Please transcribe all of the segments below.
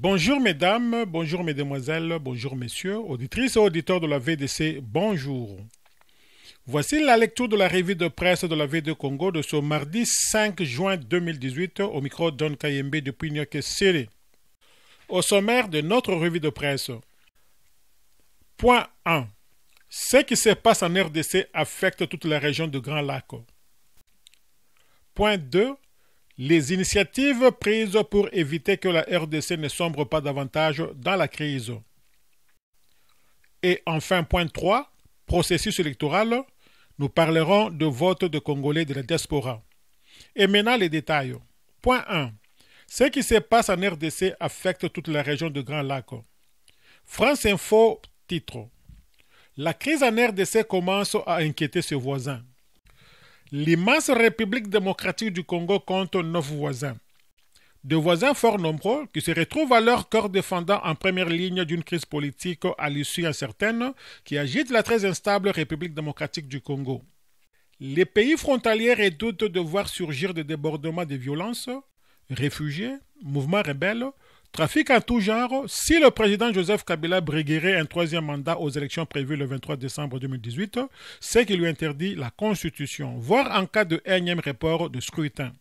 Bonjour mesdames, bonjour mesdemoiselles, bonjour messieurs, auditrices et auditeurs de la VDC, bonjour. Voici la lecture de la revue de presse de la v Congo de ce mardi 5 juin 2018 au micro Don Kayembe depuis Nyoke City. Au sommaire de notre revue de presse. Point 1. Ce qui se passe en RDC affecte toute la région du Grand Lac. Point 2 les initiatives prises pour éviter que la RDC ne sombre pas davantage dans la crise. Et enfin, point 3, processus électoral, nous parlerons de vote de Congolais de la diaspora. Et maintenant, les détails. Point 1. Ce qui se passe en RDC affecte toute la région de Grand Lac. France Info titre. La crise en RDC commence à inquiéter ses voisins l'immense République démocratique du Congo compte neuf voisins. Deux voisins fort nombreux qui se retrouvent à leur corps défendant en première ligne d'une crise politique à l'issue incertaine qui agite la très instable République démocratique du Congo. Les pays frontaliers redoutent de voir surgir des débordements de violences, réfugiés, mouvements rebelles, Trafic en tout genre, si le président Joseph Kabila briguerait un troisième mandat aux élections prévues le 23 décembre 2018, c'est qu'il lui interdit la Constitution, voire en cas de énième report de scrutin.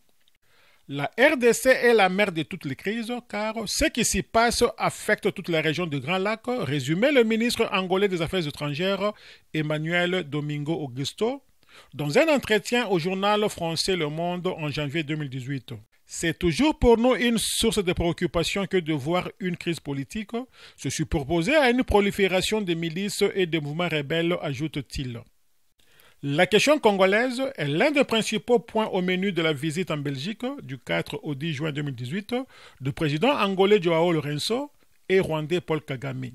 La RDC est la mère de toutes les crises car ce qui s'y passe affecte toute la région du Grand Lac, résumait le ministre angolais des Affaires étrangères Emmanuel Domingo Augusto dans un entretien au journal français Le Monde en janvier 2018. C'est toujours pour nous une source de préoccupation que de voir une crise politique se superposer à une prolifération des milices et de mouvements rebelles, ajoute-t-il. La question congolaise est l'un des principaux points au menu de la visite en Belgique du 4 au 10 juin 2018 du président angolais Joao Lorenzo et rwandais Paul Kagame.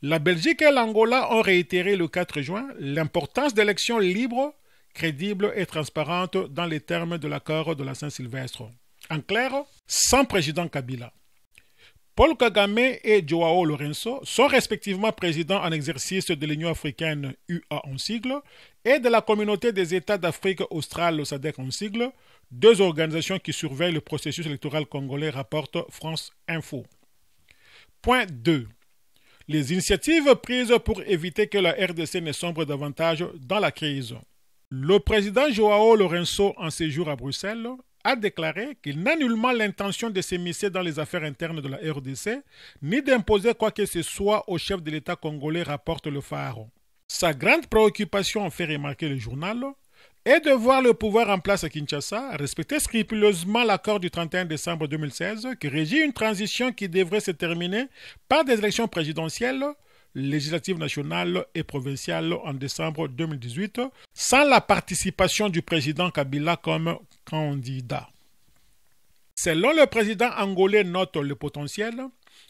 La Belgique et l'Angola ont réitéré le 4 juin l'importance d'élections libres, crédibles et transparentes dans les termes de l'accord de la Saint-Sylvestre. En clair, sans président Kabila. Paul Kagame et Joao Lorenzo sont respectivement présidents en exercice de l'Union africaine UA en sigle et de la Communauté des États d'Afrique australe, le SADC en sigle, deux organisations qui surveillent le processus électoral congolais, rapporte France Info. Point 2. Les initiatives prises pour éviter que la RDC ne sombre davantage dans la crise. Le président Joao Lorenzo, en séjour à Bruxelles, a déclaré qu'il n'a nullement l'intention de s'immiscer dans les affaires internes de la RDC, ni d'imposer quoi que ce soit au chef de l'État congolais, rapporte le Pharaon. Sa grande préoccupation, en fait remarquer le journal, est de voir le pouvoir en place à Kinshasa respecter scrupuleusement l'accord du 31 décembre 2016 qui régit une transition qui devrait se terminer par des élections présidentielles législatives nationales et provinciales en décembre 2018, sans la participation du président Kabila comme candidat. Selon le président angolais note le potentiel,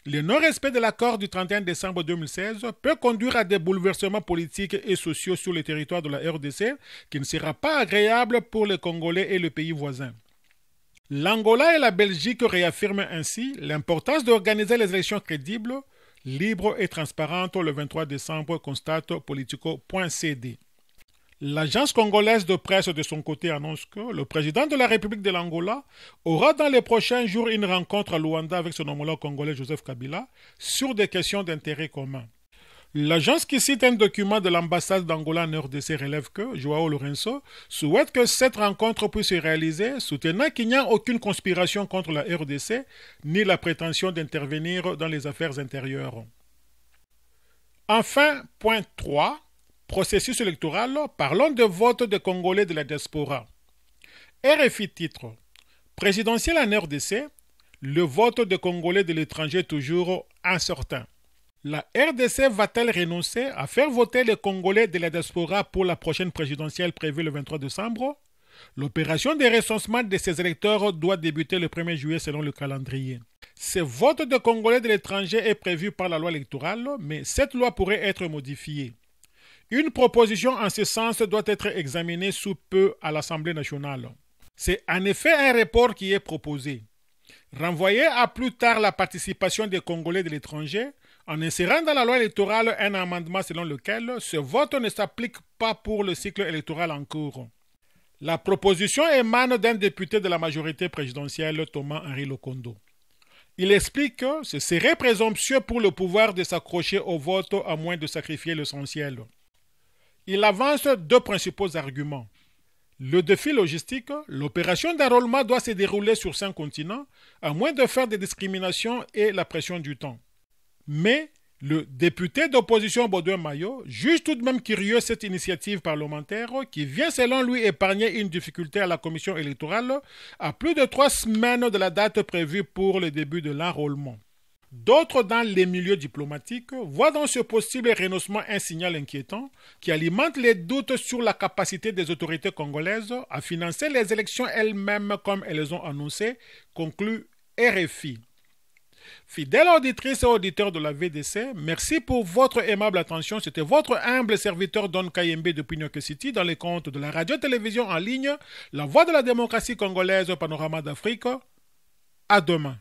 le non-respect de l'accord du 31 décembre 2016 peut conduire à des bouleversements politiques et sociaux sur le territoire de la RDC qui ne sera pas agréable pour les Congolais et le pays voisin. L'Angola et la Belgique réaffirment ainsi l'importance d'organiser les élections crédibles libre et transparente le 23 décembre, constate politico.cd. L'agence congolaise de presse de son côté annonce que le président de la République de l'Angola aura dans les prochains jours une rencontre à Luanda avec son homologue congolais Joseph Kabila sur des questions d'intérêt commun. L'agence qui cite un document de l'ambassade d'Angola en RDC relève que Joao Lorenzo souhaite que cette rencontre puisse se réaliser, soutenant qu'il n'y a aucune conspiration contre la RDC ni la prétention d'intervenir dans les affaires intérieures. Enfin, point 3, processus électoral, parlons de vote des Congolais de la diaspora. RFI titre Présidentiel en RDC, le vote des Congolais de l'étranger toujours incertain. La RDC va-t-elle renoncer à faire voter les Congolais de la diaspora pour la prochaine présidentielle prévue le 23 décembre L'opération de recensement de ces électeurs doit débuter le 1er juillet selon le calendrier. Ce vote de Congolais de l'étranger est prévu par la loi électorale, mais cette loi pourrait être modifiée. Une proposition en ce sens doit être examinée sous peu à l'Assemblée nationale. C'est en effet un report qui est proposé. Renvoyer à plus tard la participation des Congolais de l'étranger, en insérant dans la loi électorale un amendement selon lequel ce vote ne s'applique pas pour le cycle électoral en cours. La proposition émane d'un député de la majorité présidentielle, Thomas Henri Locondo. Il explique que ce serait présomptueux pour le pouvoir de s'accrocher au vote à moins de sacrifier l'essentiel. Il avance deux principaux arguments. Le défi logistique, l'opération d'enrôlement doit se dérouler sur cinq continents, à moins de faire des discriminations et la pression du temps. Mais le député d'opposition Baudouin Maillot juge tout de même curieux cette initiative parlementaire qui vient selon lui épargner une difficulté à la commission électorale à plus de trois semaines de la date prévue pour le début de l'enrôlement. D'autres dans les milieux diplomatiques voient dans ce possible renoncement un signal inquiétant qui alimente les doutes sur la capacité des autorités congolaises à financer les élections elles-mêmes comme elles ont annoncé, conclut RFI. Fidèle auditrice et auditeur de la VDC, merci pour votre aimable attention. C'était votre humble serviteur Don Kayembe de Pinocchio City dans les comptes de la radio-télévision en ligne, La Voix de la démocratie congolaise au panorama d'Afrique. À demain.